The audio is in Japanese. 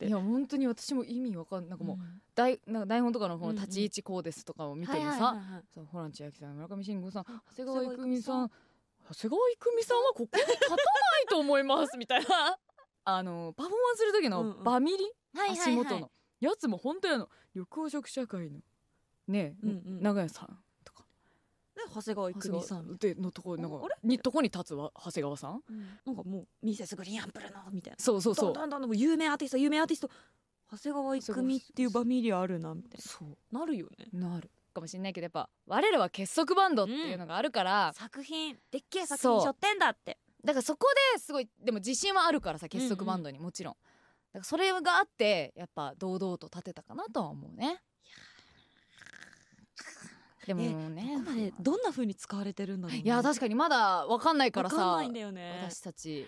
っていや本当に私も意味わかんないんかもう、うん、台なんか台本とかのの立ち位置こうですとかを見てもさホラン千秋さん村上信五さん長谷川郁美さん長谷川郁美さんはここに立たないと思いますみたいな あのパフォーマンスする時のバミリ、うんうん、足元のやつも本当やの緑黄色社会のね、うんうん、長屋さん長谷川郁美さんでのとこなんかにとこに立つは長谷川さん、うん、なんかもうミセスグリーンアンプルのみたいなそうそうそうだんだんだん有名アーティスト有名アーティスト長谷川郁美っていうバミリアあるなみたいなそうなるよねなるかもしれないけどやっぱ我らは結束バンドっていうのがあるから、うん、作品でっけえ作品しょってんだってだからそこですごいでも自信はあるからさ結束バンドにもちろん、うんうん、だからそれがあってやっぱ堂々と立てたかなとは思うねでもねどこまでどんな風に使われてるんだろう、ね、いや確かにまだわかんないからさ、ね、私たち